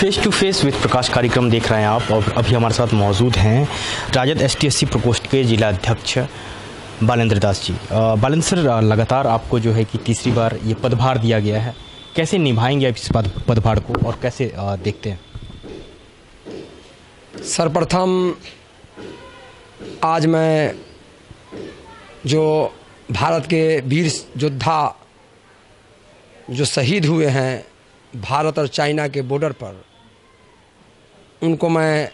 face to face with Prakash कार्यक्रम देख रहे हैं आप और अभी हमारे साथ मौजूद हैं राजद एसटीएससी प्रकोष्ठ के जिला अध्यक्ष बालेंद्र दास जी बालेंद्र सर लगातार आपको जो है कि तीसरी बार ये पदभार दिया गया है कैसे निभाएंगे आप इस पदभार को और कैसे देखते हैं सर्वप्रथम आज मैं जो भारत के वीर योद्धा जो शहीद हुए हैं भारत और चाइना के बॉर्डर पर उनको मैं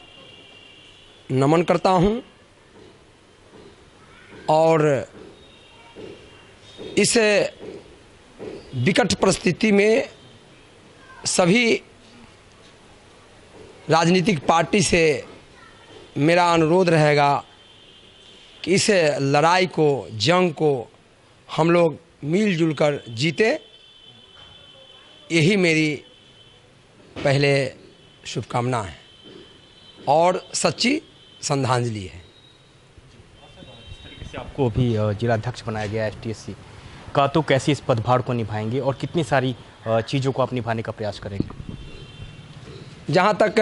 नमन करता हूँ और इस विकट परिस्थिति में सभी राजनीतिक पार्टी से मेरा अनुरोध रहेगा कि इस लड़ाई को जंग को हम लोग मिलजुल कर जीते यही मेरी पहले शुभकामना है और सच्ची श्रद्धांजलि है आपको अभी जिला अध्यक्ष बनाया गया एस टी एस सी का तो कैसे इस पदभार को निभाएंगे और कितनी सारी चीज़ों को आप निभाने का प्रयास करेंगे जहाँ तक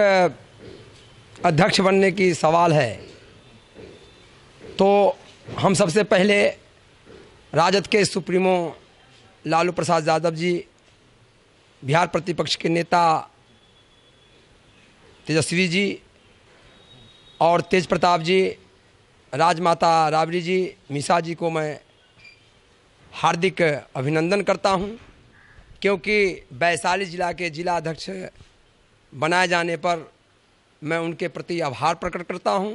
अध्यक्ष बनने की सवाल है तो हम सबसे पहले राजद के सुप्रीमो लालू प्रसाद यादव जी बिहार प्रतिपक्ष के नेता तेजस्वी जी और तेज प्रताप जी राजमाता राबड़ी जी मिसा जी को मैं हार्दिक अभिनंदन करता हूं क्योंकि वैशाली जिला के जिला अध्यक्ष बनाए जाने पर मैं उनके प्रति आभार प्रकट करता हूं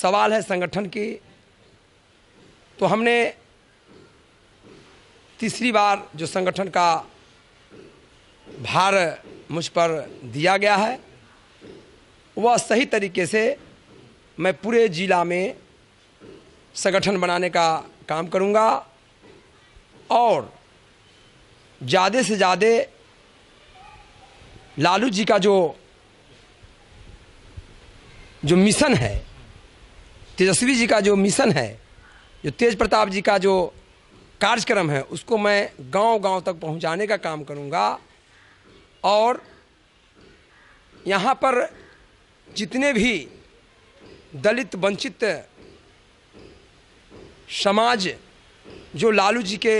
सवाल है संगठन की तो हमने तीसरी बार जो संगठन का भार मुझ पर दिया गया है वह सही तरीके से मैं पूरे ज़िला में संगठन बनाने का काम करूँगा और ज़्यादा से ज़्यादा लालू जी का जो जो मिशन है तेजस्वी जी का जो मिशन है जो तेज प्रताप जी का जो कार्यक्रम है उसको मैं गांव-गांव तक पहुंचाने का काम करूंगा और यहाँ पर जितने भी दलित वंचित समाज जो लालू जी के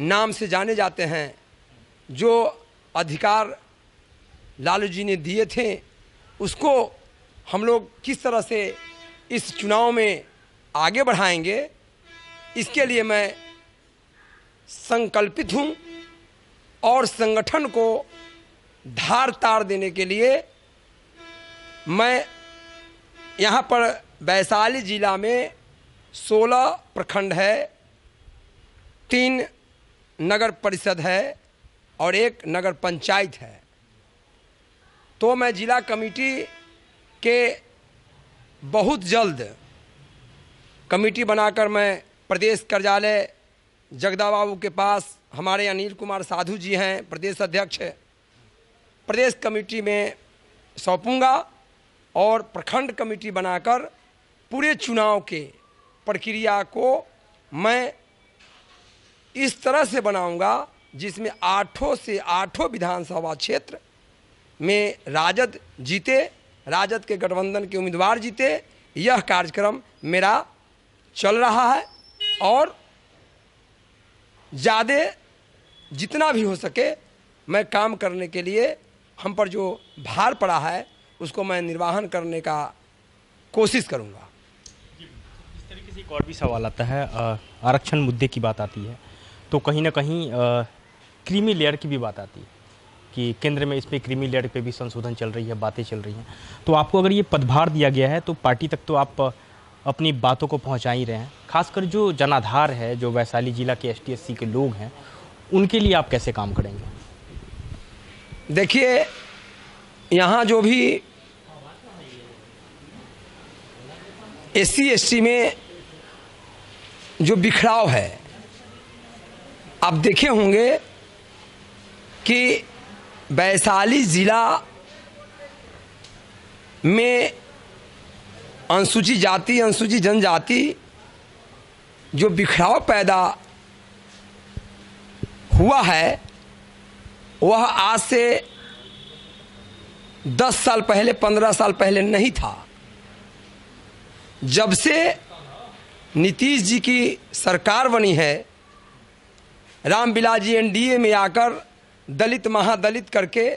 नाम से जाने जाते हैं जो अधिकार लालू जी ने दिए थे उसको हम लोग किस तरह से इस चुनाव में आगे बढ़ाएंगे इसके लिए मैं संकल्पित हूँ और संगठन को धार तार देने के लिए मैं यहाँ पर वैशाली जिला में सोलह प्रखंड है तीन नगर परिषद है और एक नगर पंचायत है तो मैं जिला कमेटी के बहुत जल्द कमेटी बनाकर मैं प्रदेश कार्यालय जगदा बाबू के पास हमारे अनिल कुमार साधु जी हैं प्रदेश अध्यक्ष प्रदेश कमेटी में सौंपूंगा और प्रखंड कमेटी बनाकर पूरे चुनाव के प्रक्रिया को मैं इस तरह से बनाऊंगा जिसमें आठों से आठों विधानसभा क्षेत्र में राजद जीते राजद के गठबंधन के उम्मीदवार जीते यह कार्यक्रम मेरा चल रहा है और ज़्यादा जितना भी हो सके मैं काम करने के लिए हम पर जो भार पड़ा है उसको मैं निर्वाहन करने का कोशिश करूँगा इस तरीके से एक और भी सवाल आता है आरक्षण मुद्दे की बात आती है तो कहीं ना कहीं क्रीमी लेयर की भी बात आती है कि केंद्र में इस पर क्रीमी लेयर पे भी संशोधन चल रही है बातें चल रही हैं तो आपको अगर ये पदभार दिया गया है तो पार्टी तक तो आप अपनी बातों को पहुंचा ही रहे हैं खासकर जो जनाधार है जो वैशाली जिला के एस के लोग हैं उनके लिए आप कैसे काम करेंगे देखिए यहाँ जो भी एस सी में जो बिखराव है आप देखे होंगे कि वैशाली जिला में अनुसूचित जाति अनुसूचित जनजाति जो बिखराव पैदा हुआ है वह आज से दस साल पहले पंद्रह साल पहले नहीं था जब से नीतीश जी की सरकार बनी है राम बिलास जी एनडीए में आकर दलित महादलित करके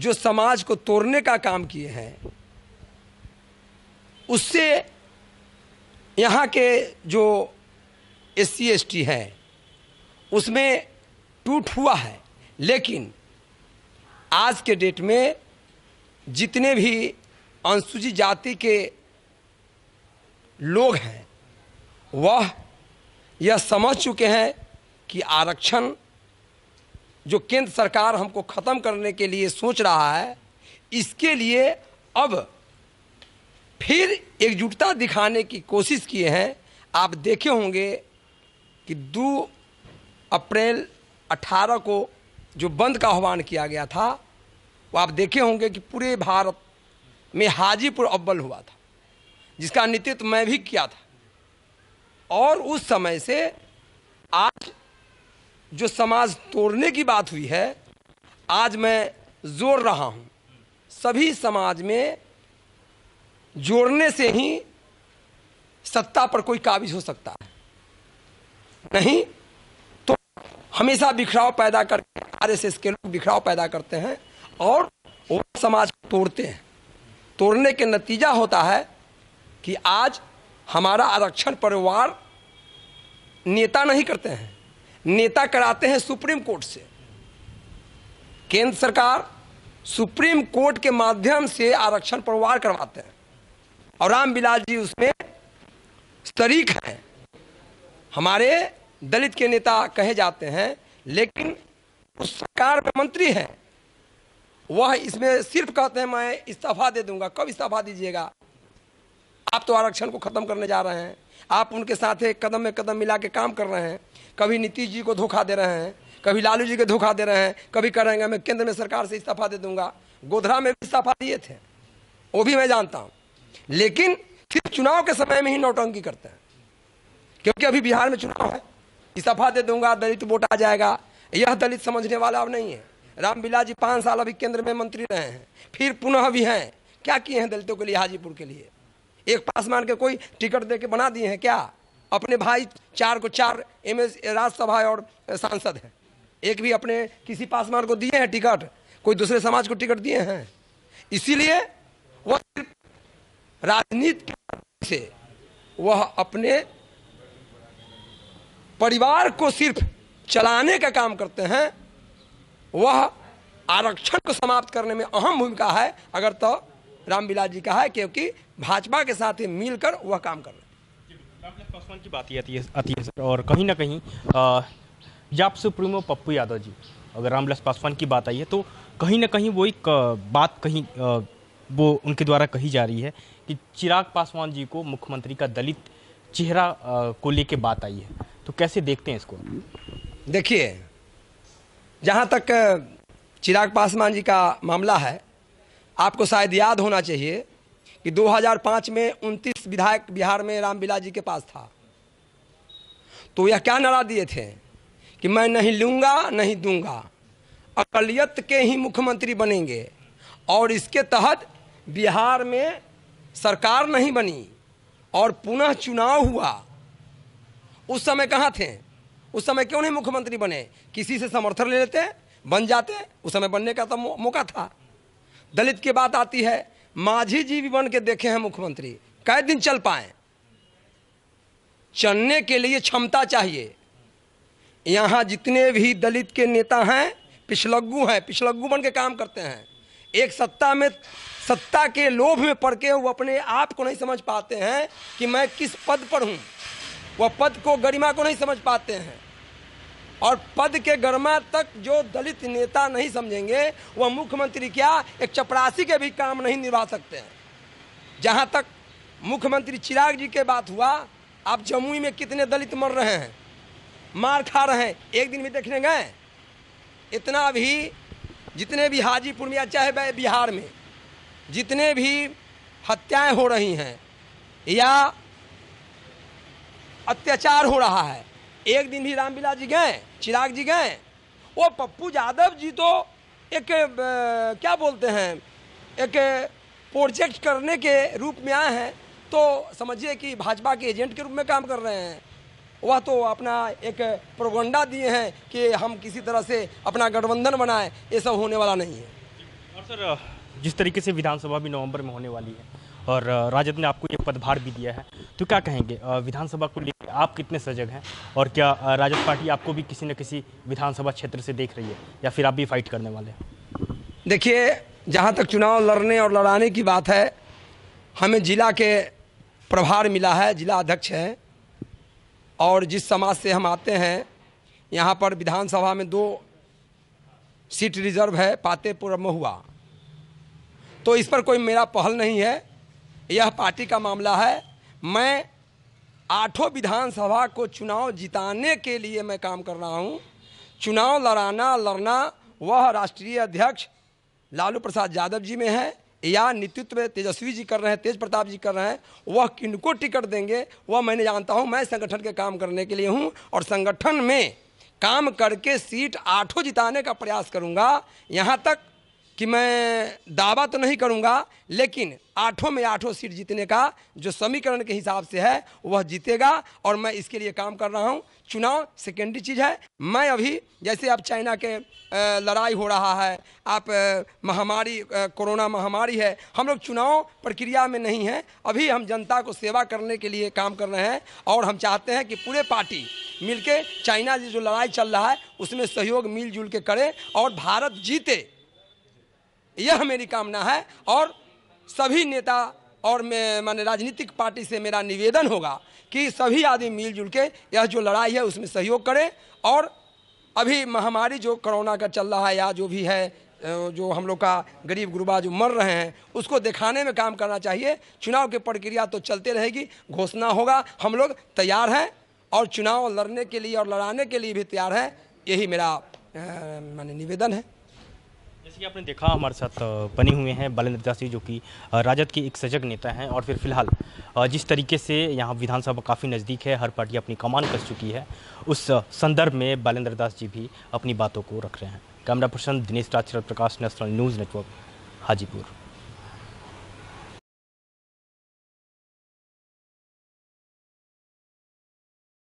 जो समाज को तोड़ने का काम किए हैं उससे यहाँ के जो एस सी एस टी हैं उसमें टूट हुआ है लेकिन आज के डेट में जितने भी अनुसूचित जाति के लोग हैं वह यह समझ चुके हैं कि आरक्षण जो केंद्र सरकार हमको ख़त्म करने के लिए सोच रहा है इसके लिए अब फिर एकजुटता दिखाने की कोशिश किए हैं आप देखे होंगे कि 2 अप्रैल 18 को जो बंद का आह्वान किया गया था वो आप देखे होंगे कि पूरे भारत में हाजीपुर अव्वल हुआ था जिसका नेतृत्व मैं भी किया था और उस समय से आज जो समाज तोड़ने की बात हुई है आज मैं जोड़ रहा हूँ सभी समाज में जोड़ने से ही सत्ता पर कोई काबिज हो सकता है नहीं तो हमेशा बिखराव पैदा करके आर एस एस के लोग बिखराव पैदा करते हैं और वो समाज को तोड़ते हैं तोड़ने के नतीजा होता है कि आज हमारा आरक्षण परिवार नेता नहीं करते हैं नेता कराते हैं सुप्रीम कोर्ट से केंद्र सरकार सुप्रीम कोर्ट के माध्यम से आरक्षण परिवार करवाते हैं और राम बिलास जी उसमें शरीक हैं हमारे दलित के नेता कहे जाते हैं लेकिन उस सरकार में मंत्री हैं वह इसमें सिर्फ कहते हैं मैं इस्तीफा दे दूंगा कब इस्तीफा दीजिएगा आप तो आरक्षण को ख़त्म करने जा रहे हैं आप उनके साथ एक कदम में कदम मिला के काम कर रहे हैं कभी नीतीश जी को धोखा दे रहे हैं कभी लालू जी को धोखा दे रहे हैं कभी करेंगे मैं केंद्र में सरकार से इस्तीफा दे दूंगा गोधरा में भी इस्तीफा दिए थे वो भी मैं जानता हूँ लेकिन फिर चुनाव के समय में ही नौटंकी करते हैं क्योंकि अभी बिहार में चुनाव है इस्तीफा दे दूंगा दलित वोट आ जाएगा यह दलित समझने वाला अब नहीं है रामबिला जी पाँच साल अभी केंद्र में मंत्री रहे हैं फिर पुनः भी हैं क्या किए हैं दलितों के लिए हाजीपुर के लिए एक मान के कोई टिकट दे के बना दिए हैं क्या अपने भाई चार को चार एम राज्यसभा और सांसद हैं एक भी अपने किसी पासवान को दिए हैं टिकट कोई दूसरे समाज को टिकट दिए हैं इसीलिए वह सिर्फ राजनीति से वह अपने परिवार को सिर्फ चलाने का काम करते हैं वह आरक्षण को समाप्त करने में अहम भूमिका है अगर तो रामविलास जी का है क्योंकि भाजपा के साथ मिलकर वह काम कर रहे हैं पासवान की बात ही आती है आती है सर और कहीं ना कहीं जाप सुप्रीमो पप्पू यादव जी अगर रामविलास पासवान की बात आई है तो कहीं ना कहीं वो एक बात कहीं वो उनके द्वारा कही जा रही है कि चिराग पासवान जी को मुख्यमंत्री का दलित चेहरा को लेके बात आई है तो कैसे देखते हैं इसको देखिए जहाँ तक चिराग पासवान जी का मामला है आपको शायद याद होना चाहिए कि 2005 में 29 विधायक बिहार में रामबिला जी के पास था तो यह क्या नारा दिए थे कि मैं नहीं लूंगा नहीं दूंगा अकलियत के ही मुख्यमंत्री बनेंगे और इसके तहत बिहार में सरकार नहीं बनी और पुनः चुनाव हुआ उस समय कहाँ थे उस समय क्यों नहीं मुख्यमंत्री बने किसी से समर्थन ले लेते बन जाते उस समय बनने का तो मौका था दलित की बात आती है माझी जी भी बन के देखे हैं मुख्यमंत्री कै दिन चल पाए चलने के लिए क्षमता चाहिए यहाँ जितने भी दलित के नेता हैं पिछलग्गू हैं पिछलग्गू बन के काम करते हैं एक सत्ता में सत्ता के लोभ में पड़ के वो अपने आप को नहीं समझ पाते हैं कि मैं किस पद पर हूँ वह पद को गरिमा को नहीं समझ पाते हैं और पद के गरमा तक जो दलित नेता नहीं समझेंगे वह मुख्यमंत्री क्या एक चपरासी के भी काम नहीं निभा सकते हैं जहाँ तक मुख्यमंत्री चिराग जी के बात हुआ आप जमुई में कितने दलित मर रहे हैं मार खा रहे हैं एक दिन भी देखने गए इतना भी जितने भी हाजीपुर में चाहे चाहे बिहार में जितने भी हत्याएं हो रही हैं या अत्याचार हो रहा है एक दिन भी रामविला जी गए चिराग जी गए वो पप्पू यादव जी तो एक क्या बोलते हैं एक प्रोजेक्ट करने के रूप में आए हैं तो समझिए कि भाजपा के एजेंट के रूप में काम कर रहे हैं वह तो अपना एक प्रोगंडा दिए हैं कि हम किसी तरह से अपना गठबंधन बनाएं ये सब होने वाला नहीं है और सर जिस तरीके से विधानसभा भी नवंबर में होने वाली है और राजद ने आपको ये पदभार भी दिया है तो क्या कहेंगे विधानसभा को लेकर आप कितने सजग हैं और क्या राजद पार्टी आपको भी किसी न किसी विधानसभा क्षेत्र से देख रही है या फिर आप भी फाइट करने वाले हैं देखिए जहाँ तक चुनाव लड़ने और लड़ाने की बात है हमें जिला के प्रभार मिला है जिला अध्यक्ष हैं और जिस समाज से हम आते हैं यहाँ पर विधानसभा में दो सीट रिजर्व है पातेपुर महुआ तो इस पर कोई मेरा पहल नहीं है यह पार्टी का मामला है मैं आठों विधानसभा को चुनाव जिताने के लिए मैं काम कर रहा हूँ चुनाव लड़ाना लड़ना वह राष्ट्रीय अध्यक्ष लालू प्रसाद यादव जी में है या नेतृत्व तेजस्वी जी कर रहे हैं तेज प्रताप जी कर रहे हैं वह किनको टिकट देंगे वह मैंने जानता हूँ मैं संगठन के काम करने के लिए हूँ और संगठन में काम करके सीट आठों जिताने का प्रयास करूँगा यहाँ तक कि मैं दावा तो नहीं करूंगा लेकिन आठों में आठों सीट जीतने का जो समीकरण के हिसाब से है वह जीतेगा और मैं इसके लिए काम कर रहा हूं चुनाव सेकेंडरी चीज़ है मैं अभी जैसे अब चाइना के लड़ाई हो रहा है आप महामारी कोरोना महामारी है हम लोग चुनाव प्रक्रिया में नहीं हैं अभी हम जनता को सेवा करने के लिए काम कर रहे हैं और हम चाहते हैं कि पूरे पार्टी मिलके चाइना से जो लड़ाई चल रहा है उसमें सहयोग मिलजुल के करें और भारत जीते यह मेरी कामना है और सभी नेता और मैं मैंने राजनीतिक पार्टी से मेरा निवेदन होगा कि सभी आदमी मिलजुल के यह जो लड़ाई है उसमें सहयोग करें और अभी महामारी जो कोरोना का चल रहा है या जो भी है जो हम लोग का गरीब गुरबा जो मर रहे हैं उसको दिखाने में काम करना चाहिए चुनाव की प्रक्रिया तो चलते रहेगी घोषणा होगा हम लोग तैयार हैं और चुनाव लड़ने के लिए और लड़ाने के लिए भी तैयार हैं यही मेरा मैंने निवेदन है जैसे कि आपने देखा हमारे साथ बने हुए हैं बालेंद्र जी जो कि राजद के एक सजग नेता हैं और फिर फिलहाल जिस तरीके से यहाँ विधानसभा काफ़ी नज़दीक है हर पार्टी अपनी कमान कर चुकी है उस संदर्भ में बालेंद्र दास जी भी अपनी बातों को रख रहे हैं camera person Dinesh Raj Prakash national news network Hajipur